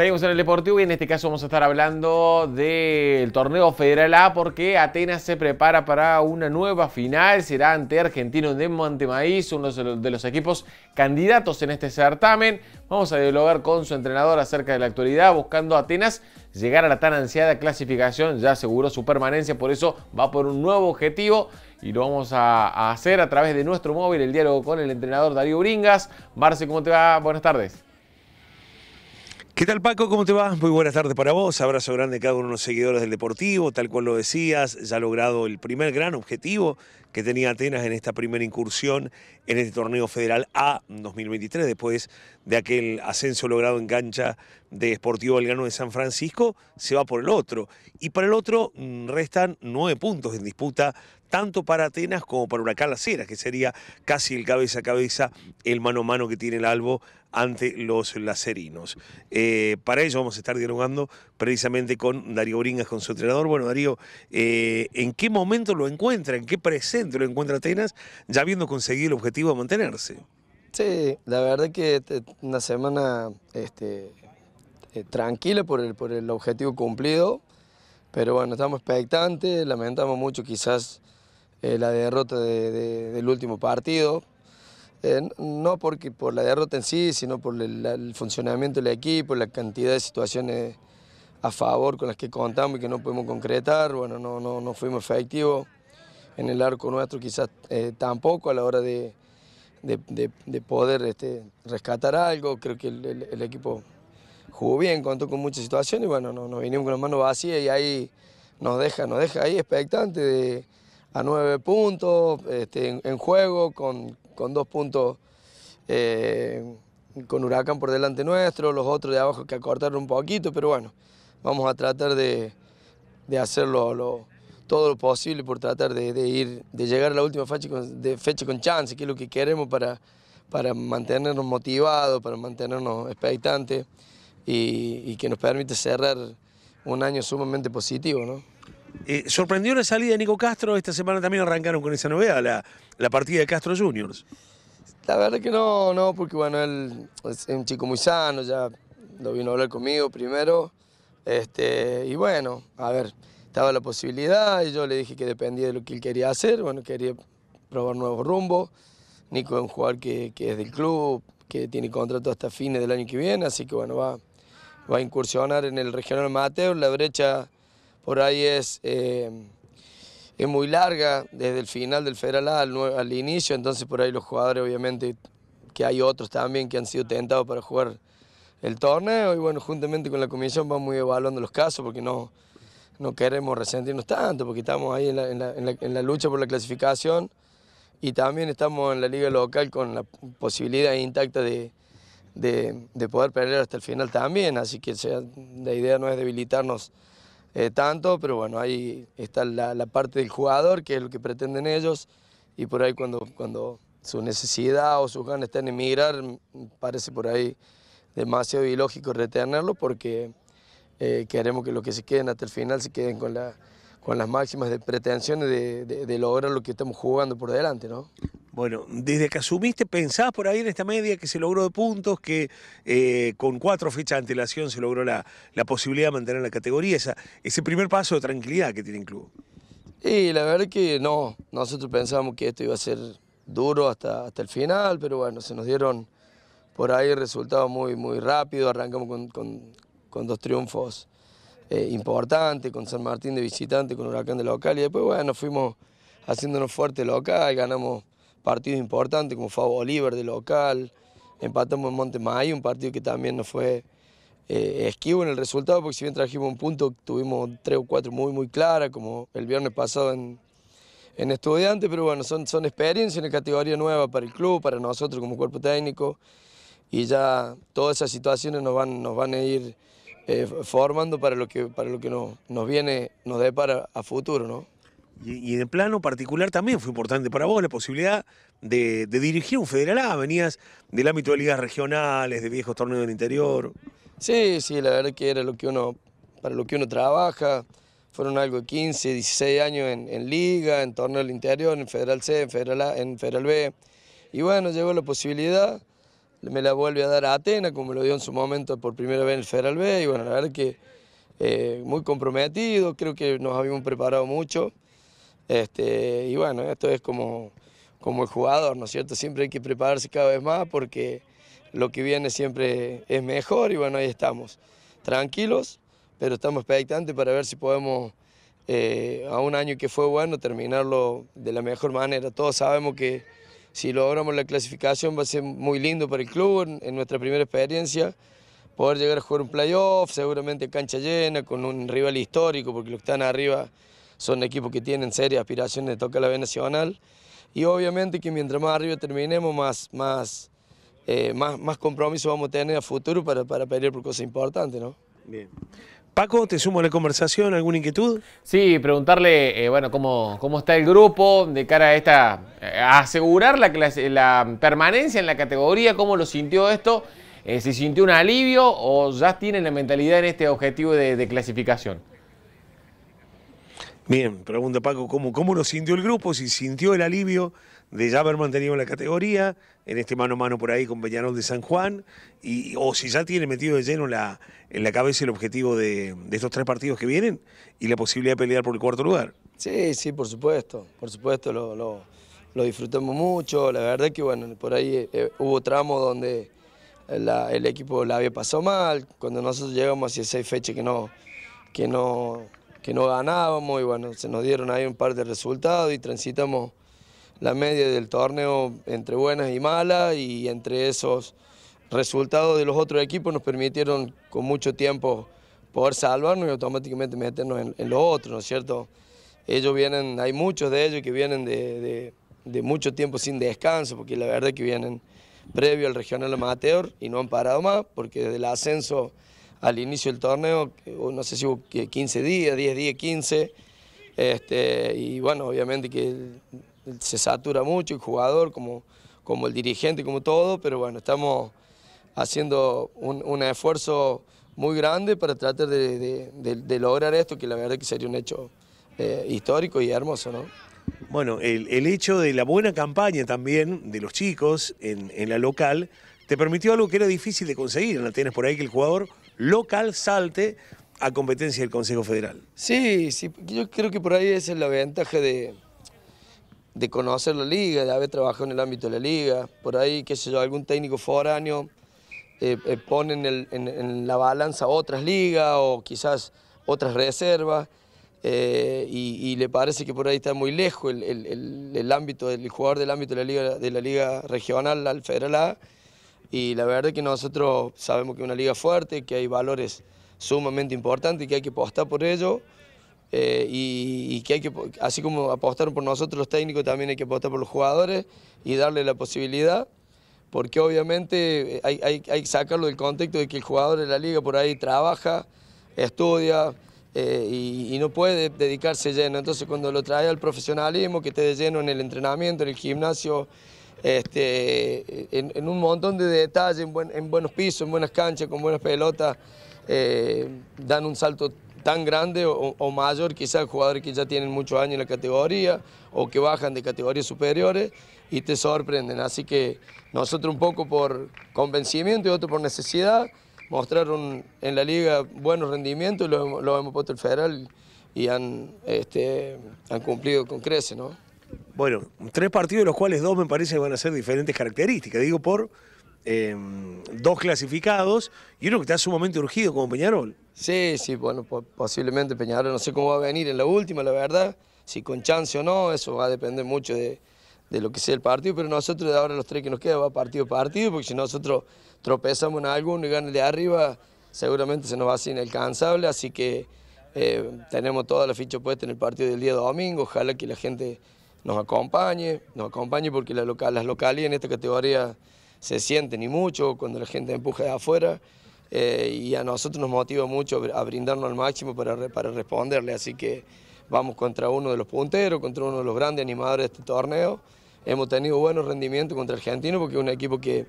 Seguimos en el Deportivo y en este caso vamos a estar hablando del torneo Federal A porque Atenas se prepara para una nueva final. Será ante Argentino de Montemaíz, uno de los equipos candidatos en este certamen. Vamos a dialogar con su entrenador acerca de la actualidad, buscando Atenas llegar a la tan ansiada clasificación. Ya aseguró su permanencia, por eso va por un nuevo objetivo y lo vamos a hacer a través de nuestro móvil, el diálogo con el entrenador Darío Bringas. Marce, ¿cómo te va? Buenas tardes. ¿Qué tal Paco? ¿Cómo te va? Muy buenas tardes para vos. Abrazo grande a cada uno de los seguidores del Deportivo. Tal cual lo decías, ya ha logrado el primer gran objetivo que tenía Atenas en esta primera incursión en este torneo federal A 2023, después de aquel ascenso logrado en cancha de Sportivo Belgrano de San Francisco, se va por el otro. Y para el otro mm, restan nueve puntos en disputa tanto para Atenas como para Huracán Las que sería casi el cabeza a cabeza, el mano a mano que tiene el Albo ante los lacerinos. Eh, para ello vamos a estar dialogando precisamente con Darío Bringas, con su entrenador. Bueno, Darío, eh, ¿en qué momento lo encuentra, en qué presente lo encuentra Atenas, ya habiendo conseguido el objetivo de mantenerse? Sí, la verdad que este, una semana este, eh, tranquila por el, por el objetivo cumplido, pero bueno, estamos expectantes, lamentamos mucho quizás eh, la derrota del último partido. Eh, no porque por la derrota en sí, sino por el, funcionamiento del equipo, la cantidad de situaciones a favor con las que contamos y que no podemos concretar. Bueno, no, no, no fuimos efectivos. En el arco nuestro quizás eh, tampoco a la hora de, poder este, rescatar algo. Creo que el, equipo jugó bien, contó con muchas situaciones y bueno, nos no vinimos con las manos vacías y ahí nos deja, nos deja ahí expectante... de a nueve puntos, este, en, juego, con, dos puntos eh, con Huracán por delante nuestro, los otros de abajo que acortaron un poquito, pero bueno, vamos a tratar de, de hacerlo todo lo posible por tratar de, ir, de llegar a la última fecha con, de fecha con chance, que es lo que queremos para, para mantenernos motivados, para mantenernos expectantes y, y que nos permite cerrar un año sumamente positivo, ¿no? Eh, sorprendió la salida de Nico Castro, esta semana también arrancaron con esa novedad, la, la partida de Castro Juniors. La verdad que no, no, porque bueno, él es un chico muy sano, ya lo vino a hablar conmigo primero. Este, y bueno, a ver, estaba la posibilidad y yo le dije que dependía de lo que él quería hacer, bueno, quería probar nuevos rumbos. Nico es un jugador que, que es del club, que tiene contrato hasta fines del año que viene, así que bueno, va, va a incursionar en el regional amateur, la brecha por ahí es, eh, es muy larga, desde el final del Federal A al, inicio, entonces por ahí los jugadores obviamente, que hay otros también que han sido tentados para jugar el torneo, y bueno, juntamente con la comisión vamos evaluando los casos, porque no, no queremos resentirnos tanto, porque estamos ahí en la, lucha por la clasificación, y también estamos en la liga local con la posibilidad intacta de, de, poder pelear hasta el final también, así que la idea no es debilitarnos eh, tanto, pero bueno, ahí está la, parte del jugador, que es lo que pretenden ellos, y por ahí cuando, cuando su necesidad o sus ganas están en emigrar, parece por ahí demasiado ilógico retenerlo porque eh, queremos que los que se queden hasta el final se queden con con las máximas de pretensiones de, lograr lo que estamos jugando por delante, ¿no? Bueno, desde que asumiste, ¿pensás por ahí en esta media que se logró de puntos, que eh, con cuatro fechas de antelación se logró la, posibilidad de mantener la categoría, ese primer paso de tranquilidad que tiene el club? Y la verdad es que no, nosotros pensábamos que esto iba a ser duro hasta, hasta el final, pero bueno, se nos dieron por ahí resultados muy, muy rápido, arrancamos con, dos triunfos eh, importantes, con San Martín de visitante, con Huracán de local, y después bueno, fuimos haciéndonos fuerte local, ganamos Partido importante como fue Bolívar de local, empatamos en Montemay, un partido que también nos fue eh, esquivo en el resultado, porque si bien trajimos un punto, tuvimos tres o cuatro muy, muy claras, como el viernes pasado en, en Estudiantes, pero bueno, son, son experiencias, una categoría nueva para el club, para nosotros como cuerpo técnico, y ya todas esas situaciones nos van, nos van a ir eh, formando para lo que, para lo que nos, nos viene, nos para a futuro, ¿no? y, en el plano particular también fue importante para vos la posibilidad de, dirigir un Federal A. Venías del ámbito de ligas regionales, de viejos torneos del interior. Sí, sí, la verdad que era lo que uno, para lo que uno trabaja. Fueron algo de 15, 16 años en, liga, en torneo del interior, en Federal C, en Federal A, en Federal B. Y bueno, llegó la posibilidad, me la vuelve a dar a Atenas, como lo dio en su momento por primera vez en el Federal B. Y bueno, la verdad que eh, muy comprometido, creo que nos habíamos preparado mucho. Este, y bueno, esto es como, el jugador, ¿no es cierto? Siempre hay que prepararse cada vez más porque lo que viene siempre es mejor y bueno, ahí estamos. Tranquilos, pero estamos expectantes para ver si podemos eh, a un año que fue bueno terminarlo de la mejor manera. Todos sabemos que si logramos la clasificación va a ser muy lindo para el club en, nuestra primera experiencia. Poder llegar a jugar un playoff, seguramente cancha llena, con un rival histórico, porque lo están arriba son equipos que tienen serias aspiraciones de tocar la B Nacional. Y obviamente que mientras más arriba terminemos, más, más, eh, más, más compromiso vamos a tener a futuro para, para pelear por cosas importantes, ¿no? Bien. Paco, te sumo a la conversación, ¿alguna inquietud? Sí, preguntarle, eh, bueno, cómo, cómo está el grupo de cara a esta, eh, asegurar la, la permanencia en la categoría, cómo lo sintió esto, eh, si sintió un alivio o ya tienen la mentalidad en este objetivo de clasificación. Bien, pregunta Paco, ¿cómo, ¿cómo lo sintió el grupo? Si sintió el alivio de ya haber mantenido la categoría, en este mano a mano por ahí con Peñarol de San Juan, y, o si ya tiene metido de lleno la, en la cabeza el objetivo de, estos tres partidos que vienen y la posibilidad de pelear por el cuarto lugar. Sí, sí, por supuesto, por supuesto, lo, lo, disfrutamos mucho, la verdad que bueno, por ahí eh, hubo tramos donde el equipo la había pasado mal, cuando nosotros llegamos hacia seis fechas que no, que no que no ganábamos y bueno, se nos dieron ahí un par de resultados y transitamos la media del torneo entre buenas y malas y entre esos resultados de los otros equipos nos permitieron con mucho tiempo poder salvarnos y automáticamente meternos en, los otros, ¿no es cierto? Ellos vienen, hay muchos de ellos que vienen de, de mucho tiempo sin descanso, porque la verdad es que vienen previo al regional amateur y no han parado más, porque desde el ascenso al inicio del torneo, no sé si hubo 15 días, 10 días, 15, este, y bueno, obviamente que se satura mucho el jugador, como, como el dirigente, como todo, pero bueno, estamos haciendo un, esfuerzo muy grande para tratar de, lograr esto, que la verdad que sería un hecho eh, histórico y hermoso, ¿no? Bueno, el, hecho de la buena campaña también de los chicos en, en la local te permitió algo que era difícil de conseguir, ¿no? Tienes por ahí que el jugador local salte a competencia del Consejo Federal. Sí, sí, yo creo que por ahí es la ventaja de, conocer la liga, de haber trabajado en el ámbito de la liga. Por ahí, qué sé yo, algún técnico foráneo eh, eh, pone en, la balanza otras ligas o quizás otras reservas eh, y, le parece que por ahí está muy lejos el, ámbito, del jugador del ámbito de la liga, de la liga regional al Federal A y la verdad es que nosotros sabemos que es una liga fuerte, que hay valores sumamente importantes, que hay que apostar por ello eh, y, que hay que, así como apostaron por nosotros los técnicos, también hay que apostar por los jugadores y darle la posibilidad, porque obviamente eh, hay, que sacarlo del contexto de que el jugador de la liga por ahí trabaja, estudia, eh, y, y, no puede dedicarse lleno. Entonces cuando lo trae al profesionalismo, que esté de lleno en el entrenamiento, en el gimnasio, este, en, un montón de detalles, en, buenos pisos, en buenas canchas, con buenas pelotas, eh, dan un salto tan grande o, mayor, quizás jugadores que ya tienen muchos años en la categoría o que bajan de categorías superiores y te sorprenden. Así que nosotros un poco por convencimiento y otro por necesidad mostraron en la liga buenos rendimientos y lo, hemos puesto el federal y han, este, han cumplido con creces, ¿no? Bueno, tres partidos de los cuales dos me parece van a ser diferentes características. Digo, por eh, dos clasificados y uno que está sumamente urgido como Peñarol. Sí, sí, bueno, posiblemente Peñarol, no sé cómo va a venir en la última, la verdad, si con chance o no, eso va a depender mucho de, lo que sea el partido, pero nosotros de ahora los tres que nos quedan va partido a partido, porque si nosotros tropezamos en alguno y ganan de arriba, seguramente se nos va a hacer inalcanzable, así que eh, tenemos toda la ficha puesta en el partido del día domingo, ojalá que la gente nos acompañe, nos acompañe porque las, local, en esta categoría se sienten y mucho cuando la gente empuja de afuera eh, y a nosotros nos motiva mucho a brindarnos al máximo para, para responderle, así que vamos contra uno de los punteros, contra uno de los grandes animadores de este torneo. Hemos tenido buenos rendimientos contra Argentino porque es un equipo que,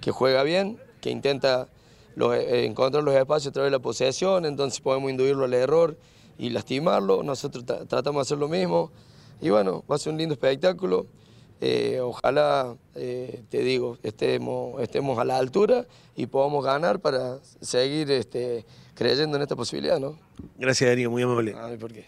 que juega bien, que intenta eh, encontrar los espacios a través de la posesión, entonces podemos induirlo al error y lastimarlo. Nosotros tratamos de hacer lo mismo. Y bueno, va a ser un lindo espectáculo. Eh, ojalá, eh, te digo, estemos, estemos a la altura y podamos ganar para seguir este, creyendo en esta posibilidad, ¿no? Gracias, Darío, muy amable. Ay, ¿por qué?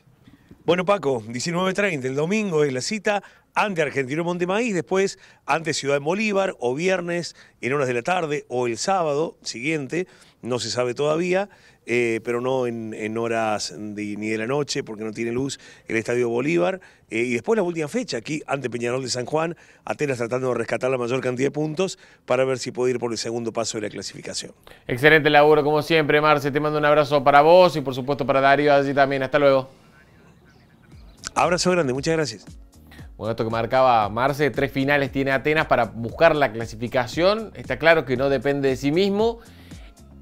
Bueno, Paco, 19.30, el domingo es la cita ante Argentino Montemaíz, después ante Ciudad de Bolívar, o viernes en horas de la tarde, o el sábado siguiente, no se sabe todavía, eh, pero no en, horas ni de la noche, porque no tiene luz el Estadio Bolívar. Eh, y después la última fecha, aquí ante Peñarol de San Juan, Atenas tratando de rescatar la mayor cantidad de puntos para ver si puede ir por el segundo paso de la clasificación. Excelente laburo, como siempre, Marce. Te mando un abrazo para vos y por supuesto para Darío allí también. Hasta luego. Abrazo grande, muchas gracias. Bueno, esto que marcaba Marce, tres finales tiene Atenas para buscar la clasificación. Está claro que no depende de sí mismo.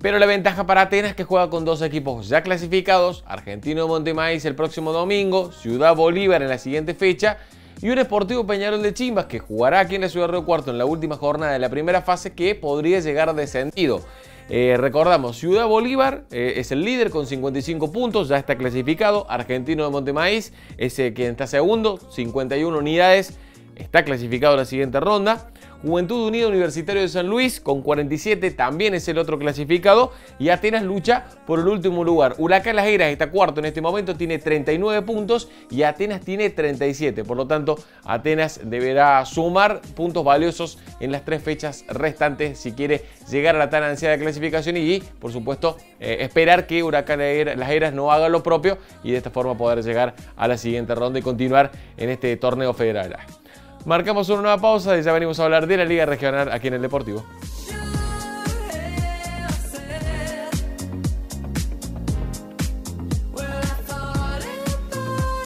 Pero la ventaja para Atenas es que juega con dos equipos ya clasificados, Argentino de Montemaíz el próximo domingo, Ciudad Bolívar en la siguiente fecha y un Esportivo Peñarol de Chimbas que jugará aquí en la Ciudad Río Cuarto en la última jornada de la primera fase que podría llegar descendido. sentido. Eh, recordamos, Ciudad Bolívar eh, es el líder con 55 puntos, ya está clasificado. Argentino de Montemaíz es quien está segundo, 51 unidades, está clasificado en la siguiente ronda. Juventud Unida Universitario de San Luis con 47 también es el otro clasificado y Atenas lucha por el último lugar. Huracán Las Heras está cuarto en este momento, tiene 39 puntos y Atenas tiene 37. Por lo tanto, Atenas deberá sumar puntos valiosos en las tres fechas restantes si quiere llegar a la tan ansiada clasificación y, por supuesto, eh, esperar que Huracán Las Heras no haga lo propio y de esta forma poder llegar a la siguiente ronda y continuar en este torneo federal. Marcamos una nueva pausa y ya venimos a hablar de la Liga Regional aquí en el Deportivo.